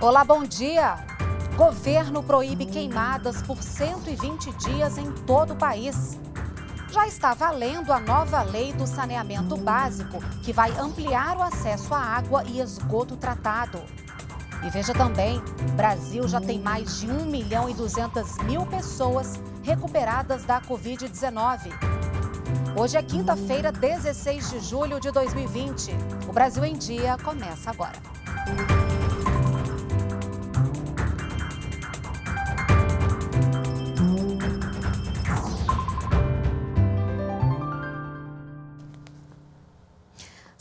Olá, bom dia. Governo proíbe queimadas por 120 dias em todo o país. Já está valendo a nova lei do saneamento básico, que vai ampliar o acesso à água e esgoto tratado. E veja também, Brasil já tem mais de 1 milhão e 200 mil pessoas recuperadas da Covid-19. Hoje é quinta-feira, 16 de julho de 2020. O Brasil em Dia começa agora.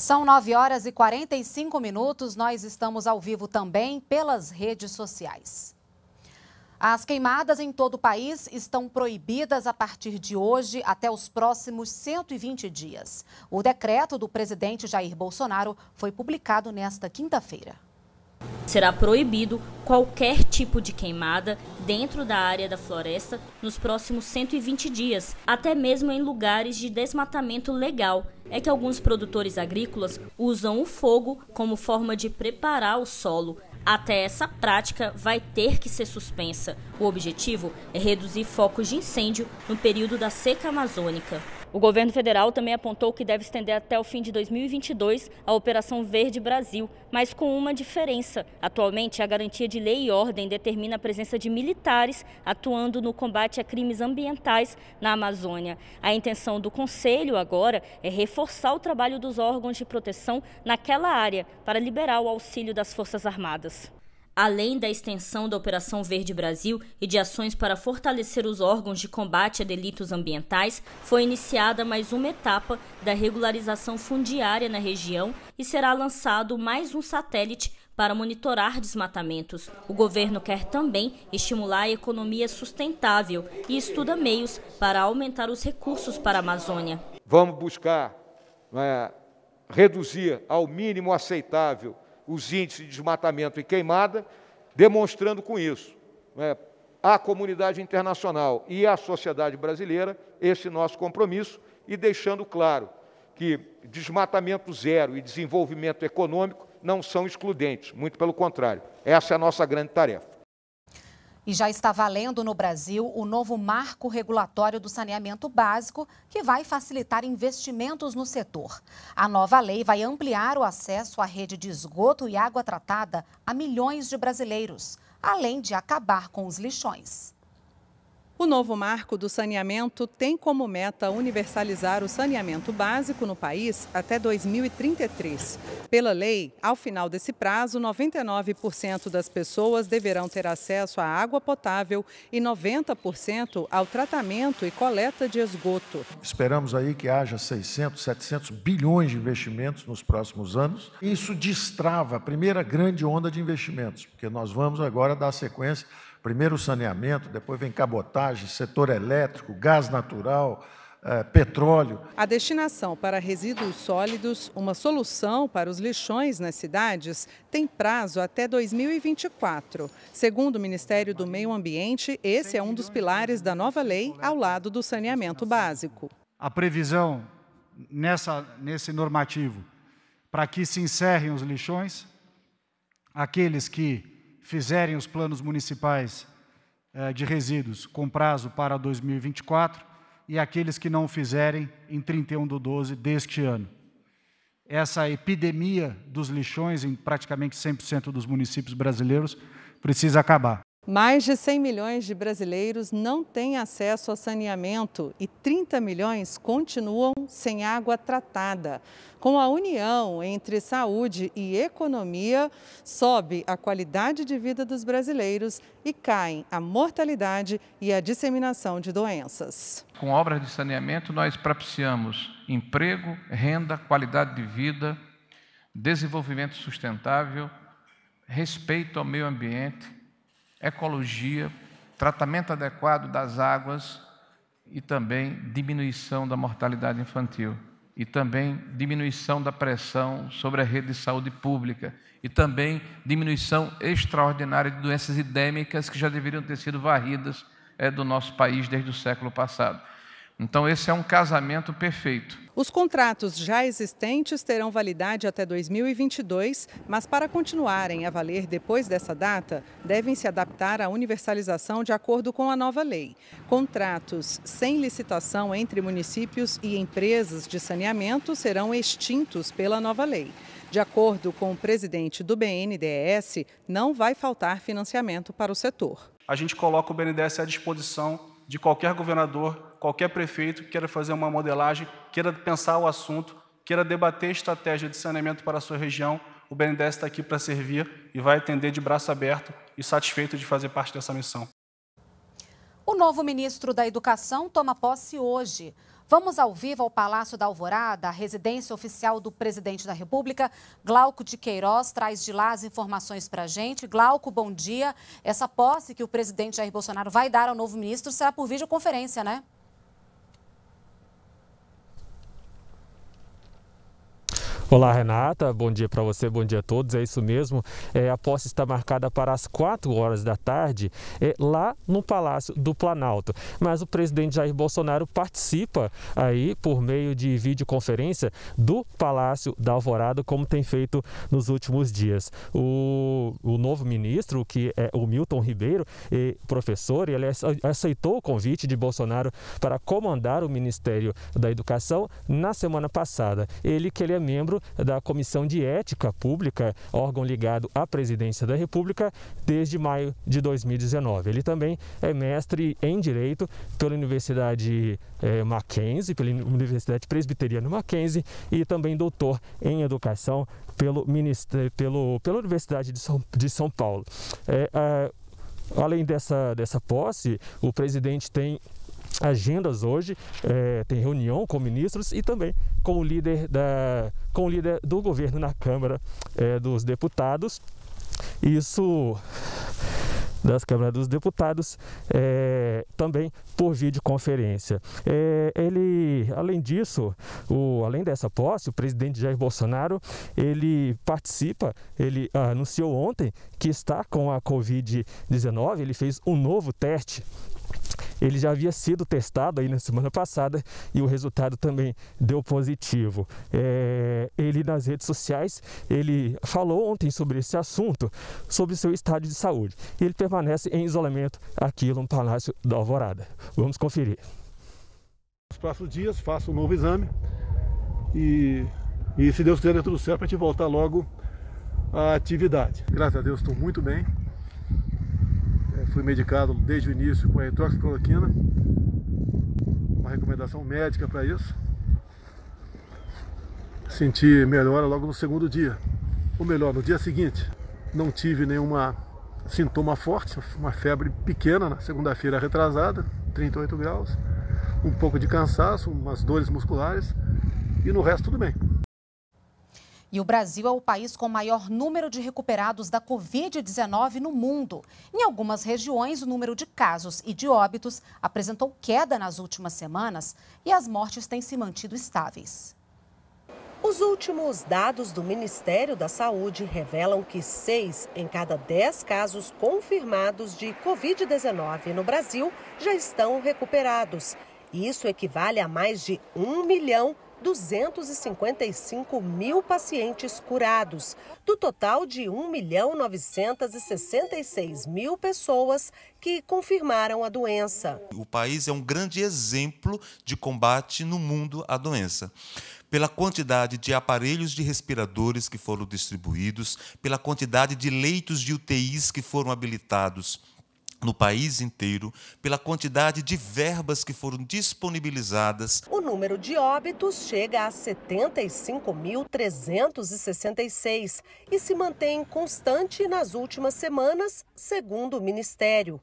São 9 horas e 45 minutos. Nós estamos ao vivo também pelas redes sociais. As queimadas em todo o país estão proibidas a partir de hoje até os próximos 120 dias. O decreto do presidente Jair Bolsonaro foi publicado nesta quinta-feira. Será proibido qualquer tipo de queimada dentro da área da floresta nos próximos 120 dias, até mesmo em lugares de desmatamento legal é que alguns produtores agrícolas usam o fogo como forma de preparar o solo. Até essa prática vai ter que ser suspensa. O objetivo é reduzir focos de incêndio no período da seca amazônica. O governo federal também apontou que deve estender até o fim de 2022 a Operação Verde Brasil, mas com uma diferença. Atualmente, a garantia de lei e ordem determina a presença de militares atuando no combate a crimes ambientais na Amazônia. A intenção do Conselho agora é reforçar reforçar o trabalho dos órgãos de proteção naquela área para liberar o auxílio das Forças Armadas. Além da extensão da Operação Verde Brasil e de ações para fortalecer os órgãos de combate a delitos ambientais, foi iniciada mais uma etapa da regularização fundiária na região e será lançado mais um satélite para monitorar desmatamentos. O governo quer também estimular a economia sustentável e estuda meios para aumentar os recursos para a Amazônia. Vamos buscar é, reduzir ao mínimo aceitável os índices de desmatamento e queimada, demonstrando com isso é, né, à comunidade internacional e à sociedade brasileira esse nosso compromisso e deixando claro que desmatamento zero e desenvolvimento econômico não são excludentes, muito pelo contrário. Essa é a nossa grande tarefa. E já está valendo no Brasil o novo marco regulatório do saneamento básico, que vai facilitar investimentos no setor. A nova lei vai ampliar o acesso à rede de esgoto e água tratada a milhões de brasileiros, além de acabar com os lixões. O novo marco do saneamento tem como meta universalizar o saneamento básico no país até 2033. Pela lei, ao final desse prazo, 99% das pessoas deverão ter acesso à água potável e 90% ao tratamento e coleta de esgoto. Esperamos aí que haja 600, 700 bilhões de investimentos nos próximos anos. Isso destrava a primeira grande onda de investimentos, porque nós vamos agora dar sequência Primeiro saneamento, depois vem cabotagem, setor elétrico, gás natural, é, petróleo. A destinação para resíduos sólidos, uma solução para os lixões nas cidades, tem prazo até 2024. Segundo o Ministério do Meio Ambiente, esse é um dos pilares da nova lei ao lado do saneamento básico. A previsão nessa, nesse normativo para que se encerrem os lixões, aqueles que fizerem os planos municipais eh, de resíduos com prazo para 2024 e aqueles que não fizerem em 31 de 12 deste ano. Essa epidemia dos lixões em praticamente 100% dos municípios brasileiros precisa acabar. Mais de 100 milhões de brasileiros não têm acesso a saneamento e 30 milhões continuam sem água tratada. Com a união entre saúde e economia, sobe a qualidade de vida dos brasileiros e caem a mortalidade e a disseminação de doenças. Com obras de saneamento, nós propiciamos emprego, renda, qualidade de vida, desenvolvimento sustentável, respeito ao meio ambiente ecologia, tratamento adequado das águas e também diminuição da mortalidade infantil e também diminuição da pressão sobre a rede de saúde pública e também diminuição extraordinária de doenças endêmicas que já deveriam ter sido varridas é, do nosso país desde o século passado. Então, esse é um casamento perfeito. Os contratos já existentes terão validade até 2022, mas para continuarem a valer depois dessa data, devem se adaptar à universalização de acordo com a nova lei. Contratos sem licitação entre municípios e empresas de saneamento serão extintos pela nova lei. De acordo com o presidente do BNDES, não vai faltar financiamento para o setor. A gente coloca o BNDES à disposição de qualquer governador qualquer prefeito queira fazer uma modelagem, queira pensar o assunto, queira debater estratégia de saneamento para a sua região, o BNDES está aqui para servir e vai atender de braço aberto e satisfeito de fazer parte dessa missão. O novo ministro da Educação toma posse hoje. Vamos ao vivo ao Palácio da Alvorada, a residência oficial do presidente da República. Glauco de Queiroz traz de lá as informações para a gente. Glauco, bom dia. Essa posse que o presidente Jair Bolsonaro vai dar ao novo ministro será por videoconferência, né? Olá, Renata. Bom dia para você, bom dia a todos. É isso mesmo. É, a posse está marcada para as 4 horas da tarde é, lá no Palácio do Planalto. Mas o presidente Jair Bolsonaro participa aí por meio de videoconferência do Palácio da Alvorada, como tem feito nos últimos dias. O, o novo ministro, que é o Milton Ribeiro, e é, professor, ele aceitou o convite de Bolsonaro para comandar o Ministério da Educação na semana passada. Ele que ele é membro da Comissão de Ética Pública, órgão ligado à Presidência da República, desde maio de 2019. Ele também é mestre em Direito pela Universidade eh, Mackenzie, pela Universidade Presbiteriana Mackenzie e também doutor em Educação pelo Ministério, pelo, pela Universidade de São, de São Paulo. É, a, Além dessa, dessa posse, o presidente tem agendas hoje, é, tem reunião com ministros e também com o líder, da, com o líder do governo na Câmara é, dos Deputados. Isso das câmaras dos Deputados, é, também por videoconferência. É, ele, além disso, o, além dessa posse, o presidente Jair Bolsonaro ele participa, ele ah, anunciou ontem que está com a Covid-19, ele fez um novo teste ele já havia sido testado aí na semana passada e o resultado também deu positivo. É, ele nas redes sociais, ele falou ontem sobre esse assunto, sobre seu estado de saúde. Ele permanece em isolamento aqui no Palácio da Alvorada. Vamos conferir. Nos próximos dias faço um novo exame e, e se Deus quiser é tudo certo, a gente voltar logo à atividade. Graças a Deus estou muito bem fui medicado desde o início com a hidroxicloroquina, uma recomendação médica para isso. Senti melhora logo no segundo dia, ou melhor, no dia seguinte. Não tive nenhuma sintoma forte, uma febre pequena na né? segunda-feira retrasada, 38 graus, um pouco de cansaço, umas dores musculares e no resto tudo bem. E o Brasil é o país com maior número de recuperados da Covid-19 no mundo. Em algumas regiões, o número de casos e de óbitos apresentou queda nas últimas semanas e as mortes têm se mantido estáveis. Os últimos dados do Ministério da Saúde revelam que seis em cada dez casos confirmados de Covid-19 no Brasil já estão recuperados. Isso equivale a mais de 1 milhão 255 mil pacientes curados, do total de 1 milhão 966 mil pessoas que confirmaram a doença. O país é um grande exemplo de combate no mundo à doença pela quantidade de aparelhos de respiradores que foram distribuídos, pela quantidade de leitos de UTIs que foram habilitados no país inteiro pela quantidade de verbas que foram disponibilizadas. O número de óbitos chega a 75.366 e se mantém constante nas últimas semanas, segundo o Ministério.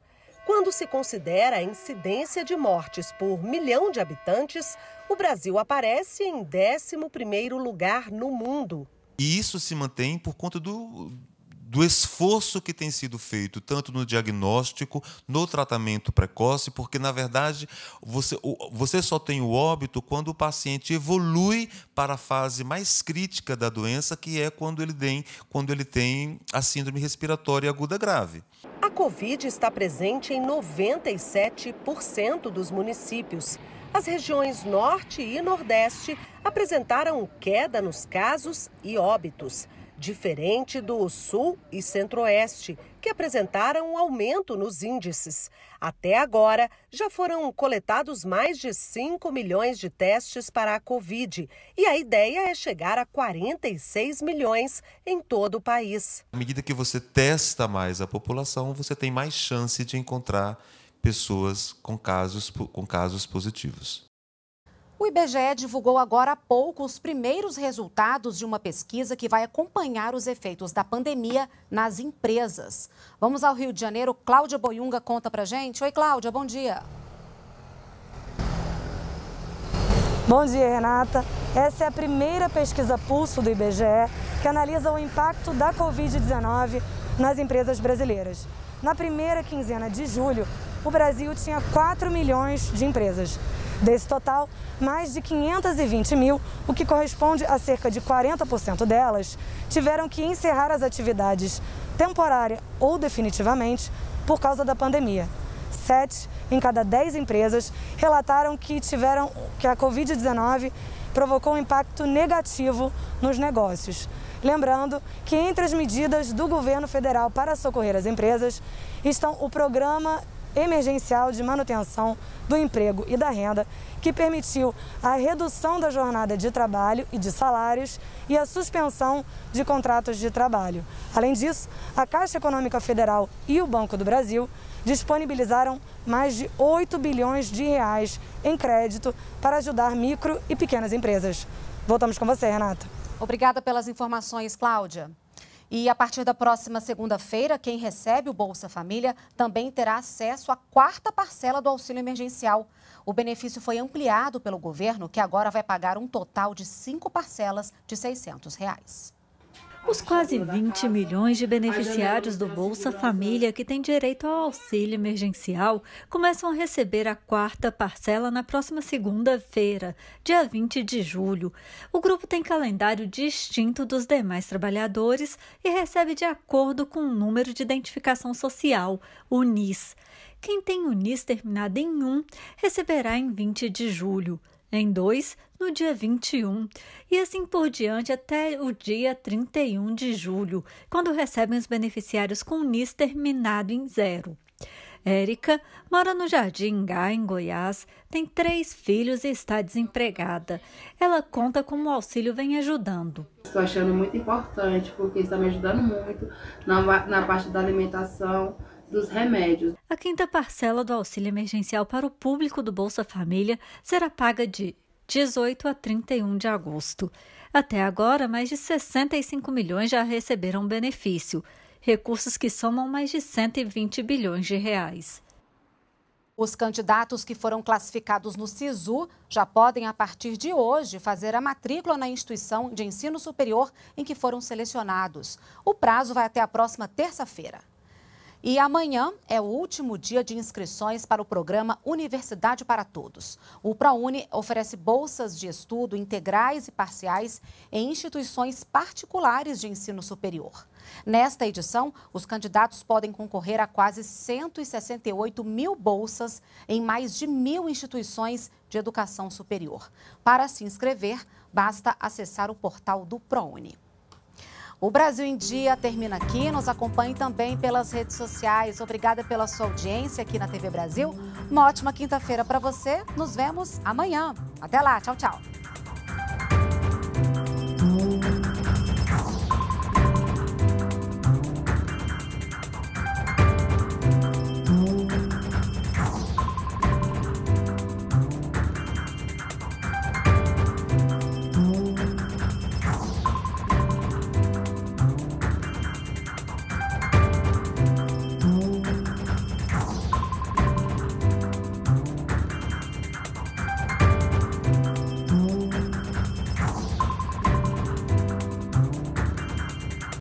Quando se considera a incidência de mortes por milhão de habitantes, o Brasil aparece em 11º lugar no mundo. E isso se mantém por conta do, do esforço que tem sido feito tanto no diagnóstico, no tratamento precoce, porque na verdade você, você só tem o óbito quando o paciente evolui para a fase mais crítica da doença, que é quando ele tem, quando ele tem a síndrome respiratória aguda grave. A Covid está presente em 97% dos municípios. As regiões Norte e Nordeste apresentaram queda nos casos e óbitos, diferente do Sul e Centro-Oeste, que apresentaram um aumento nos índices. Até agora, já foram coletados mais de 5 milhões de testes para a Covid e a ideia é chegar a 46 milhões em todo o país. À medida que você testa mais a população, você tem mais chance de encontrar pessoas com casos, com casos positivos. O IBGE divulgou agora há pouco os primeiros resultados de uma pesquisa que vai acompanhar os efeitos da pandemia nas empresas. Vamos ao Rio de Janeiro. Cláudia Boiunga conta pra gente. Oi, Cláudia, bom dia. Bom dia, Renata. Essa é a primeira pesquisa pulso do IBGE que analisa o impacto da Covid-19 nas empresas brasileiras na primeira quinzena de julho, o Brasil tinha 4 milhões de empresas. Desse total, mais de 520 mil, o que corresponde a cerca de 40% delas, tiveram que encerrar as atividades temporária ou definitivamente por causa da pandemia. Sete em cada dez empresas relataram que tiveram que a Covid-19 provocou um impacto negativo nos negócios. Lembrando que entre as medidas do governo federal para socorrer as empresas estão o Programa Emergencial de Manutenção do Emprego e da Renda, que permitiu a redução da jornada de trabalho e de salários e a suspensão de contratos de trabalho. Além disso, a Caixa Econômica Federal e o Banco do Brasil disponibilizaram mais de 8 bilhões de reais em crédito para ajudar micro e pequenas empresas. Voltamos com você, Renata. Obrigada pelas informações, Cláudia. E a partir da próxima segunda-feira, quem recebe o Bolsa Família também terá acesso à quarta parcela do auxílio emergencial. O benefício foi ampliado pelo governo, que agora vai pagar um total de cinco parcelas de R$ 600. Reais. Os quase 20 milhões de beneficiários do Bolsa Família que têm direito ao auxílio emergencial começam a receber a quarta parcela na próxima segunda-feira, dia 20 de julho. O grupo tem calendário distinto dos demais trabalhadores e recebe de acordo com o número de identificação social, o NIS. Quem tem o NIS terminado em 1 receberá em 20 de julho em dois no dia 21 e assim por diante até o dia 31 de julho, quando recebem os beneficiários com o NIS terminado em zero. Érica mora no Jardim Gá, em Goiás, tem três filhos e está desempregada. Ela conta como o auxílio vem ajudando. Estou achando muito importante, porque está me ajudando muito na, na parte da alimentação, dos remédios. A quinta parcela do auxílio emergencial para o público do Bolsa Família será paga de 18 a 31 de agosto. Até agora, mais de 65 milhões já receberam benefício, recursos que somam mais de 120 bilhões de reais. Os candidatos que foram classificados no SISU já podem, a partir de hoje, fazer a matrícula na instituição de ensino superior em que foram selecionados. O prazo vai até a próxima terça-feira. E amanhã é o último dia de inscrições para o programa Universidade para Todos. O ProUni oferece bolsas de estudo integrais e parciais em instituições particulares de ensino superior. Nesta edição, os candidatos podem concorrer a quase 168 mil bolsas em mais de mil instituições de educação superior. Para se inscrever, basta acessar o portal do ProUni. O Brasil em Dia termina aqui. Nos acompanhe também pelas redes sociais. Obrigada pela sua audiência aqui na TV Brasil. Uma ótima quinta-feira para você. Nos vemos amanhã. Até lá. Tchau, tchau.